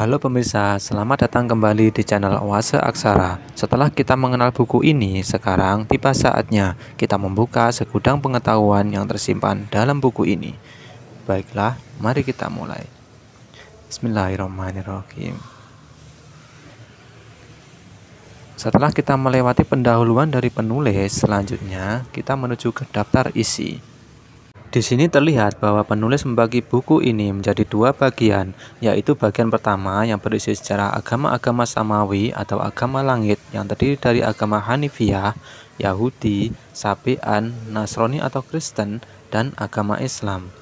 Halo pemirsa, selamat datang kembali di channel Oase Aksara. Setelah kita mengenal buku ini, sekarang tiba saatnya kita membuka segudang pengetahuan yang tersimpan dalam buku ini. Baiklah, mari kita mulai. Bismillahirrahmanirrahim. Setelah kita melewati pendahuluan dari penulis, selanjutnya kita menuju ke daftar isi. Di sini terlihat bahwa penulis membagi buku ini menjadi dua bagian, yaitu bagian pertama yang berisi secara agama-agama samawi atau agama langit yang terdiri dari agama Hanifiah, Yahudi, Sabian, Nasrani atau Kristen, dan agama Islam.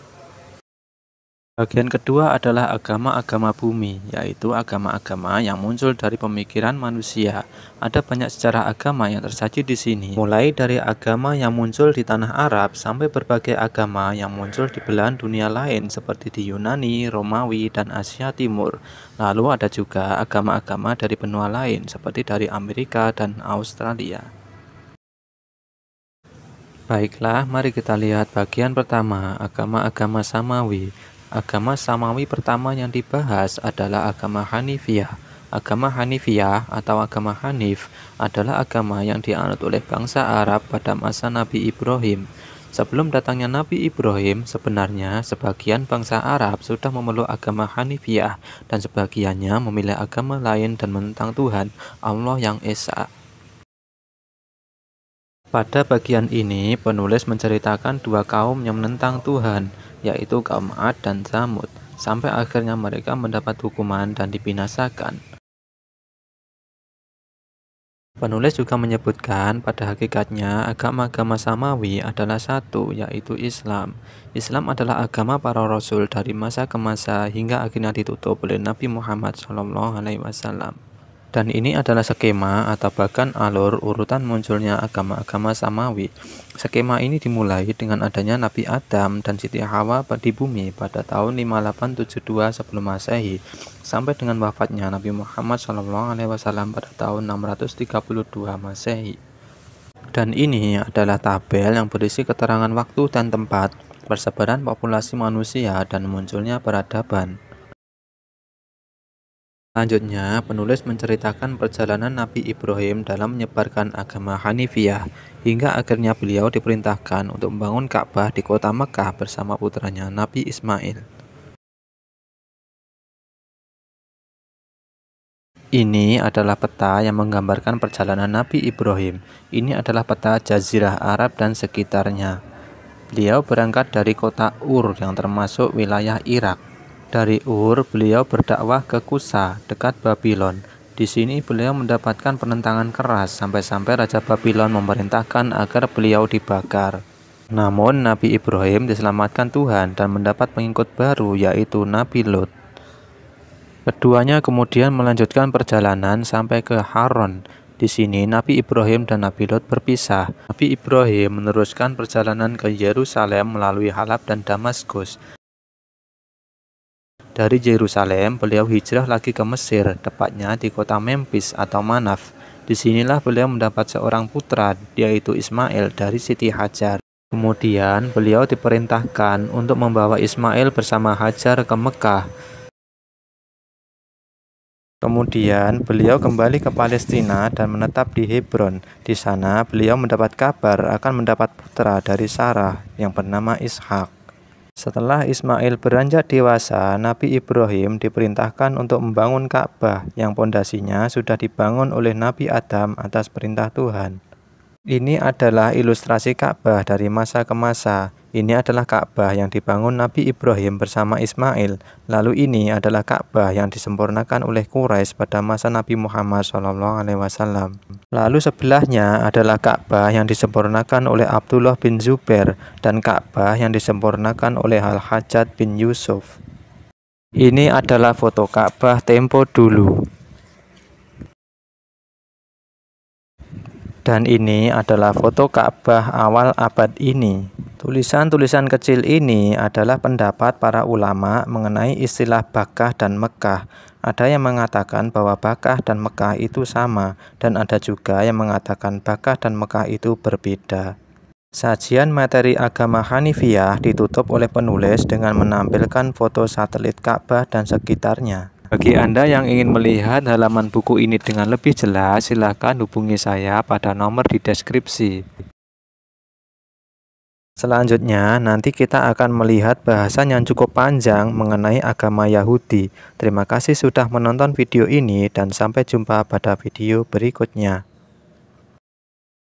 Bagian kedua adalah agama-agama bumi, yaitu agama-agama yang muncul dari pemikiran manusia. Ada banyak sejarah agama yang tersaji di sini, mulai dari agama yang muncul di tanah Arab sampai berbagai agama yang muncul di belahan dunia lain seperti di Yunani, Romawi, dan Asia Timur. Lalu ada juga agama-agama dari benua lain seperti dari Amerika dan Australia. Baiklah, mari kita lihat bagian pertama, agama-agama samawi. Agama samawi pertama yang dibahas adalah agama Hanifiyah. Agama Hanifiyah atau agama Hanif adalah agama yang dianut oleh bangsa Arab pada masa Nabi Ibrahim. Sebelum datangnya Nabi Ibrahim, sebenarnya sebagian bangsa Arab sudah memeluk agama Hanifiyah dan sebagiannya memilih agama lain dan menentang Tuhan Allah yang Esa. Pada bagian ini, penulis menceritakan dua kaum yang menentang Tuhan, yaitu kaum Ad dan Samud, sampai akhirnya mereka mendapat hukuman dan dibinasakan. Penulis juga menyebutkan pada hakikatnya agama-agama samawi adalah satu yaitu Islam. Islam adalah agama para rasul dari masa ke masa hingga akhirnya ditutup oleh Nabi Muhammad SAW. Dan ini adalah skema atau bahkan alur urutan munculnya agama-agama samawi. Skema ini dimulai dengan adanya Nabi Adam dan Siti Hawa di bumi pada tahun 5872 sebelum Masehi sampai dengan wafatnya Nabi Muhammad SAW pada tahun 632 Masehi. Dan ini adalah tabel yang berisi keterangan waktu dan tempat, persebaran populasi manusia dan munculnya peradaban. Selanjutnya, penulis menceritakan perjalanan Nabi Ibrahim dalam menyebarkan agama Hanifiah hingga akhirnya beliau diperintahkan untuk membangun Ka'bah di kota Mekah bersama putranya Nabi Ismail. Ini adalah peta yang menggambarkan perjalanan Nabi Ibrahim. Ini adalah peta Jazirah Arab dan sekitarnya. Beliau berangkat dari kota Ur yang termasuk wilayah Irak dari Ur, beliau berdakwah ke Kusa, dekat Babylon. Di sini beliau mendapatkan penentangan keras sampai-sampai Raja Babylon memerintahkan agar beliau dibakar. Namun Nabi Ibrahim diselamatkan Tuhan dan mendapat pengikut baru yaitu Nabi Lot. Keduanya kemudian melanjutkan perjalanan sampai ke Haron. Di sini Nabi Ibrahim dan Nabi Lot berpisah. Nabi Ibrahim meneruskan perjalanan ke Yerusalem melalui Halab dan Damaskus. Dari Yerusalem, beliau hijrah lagi ke Mesir, tepatnya di kota Memphis atau Manaf. Disinilah beliau mendapat seorang putra, yaitu Ismail dari Siti Hajar. Kemudian beliau diperintahkan untuk membawa Ismail bersama Hajar ke Mekah. Kemudian beliau kembali ke Palestina dan menetap di Hebron. Di sana beliau mendapat kabar akan mendapat putra dari Sarah yang bernama Ishak. Setelah Ismail beranjak dewasa, Nabi Ibrahim diperintahkan untuk membangun Ka'bah yang pondasinya sudah dibangun oleh Nabi Adam atas perintah Tuhan. Ini adalah ilustrasi Ka'bah dari masa ke masa. Ini adalah Ka'bah yang dibangun Nabi Ibrahim bersama Ismail. Lalu ini adalah Ka'bah yang disempurnakan oleh Quraisy pada masa Nabi Muhammad SAW. Lalu sebelahnya adalah Ka'bah yang disempurnakan oleh Abdullah bin Zubair dan Ka'bah yang disempurnakan oleh Al-Hajjaj bin Yusuf. Ini adalah foto Ka'bah tempo dulu. Dan ini adalah foto Ka'bah awal abad ini. Tulisan-tulisan kecil ini adalah pendapat para ulama mengenai istilah Bakah dan Mekah. Ada yang mengatakan bahwa Bakah dan Mekah itu sama, dan ada juga yang mengatakan Bakah dan Mekah itu berbeda. Sajian materi agama Hanifiah ditutup oleh penulis dengan menampilkan foto satelit Ka'bah dan sekitarnya. Bagi Anda yang ingin melihat halaman buku ini dengan lebih jelas, silakan hubungi saya pada nomor di deskripsi. Selanjutnya, nanti kita akan melihat bahasan yang cukup panjang mengenai agama Yahudi. Terima kasih sudah menonton video ini dan sampai jumpa pada video berikutnya.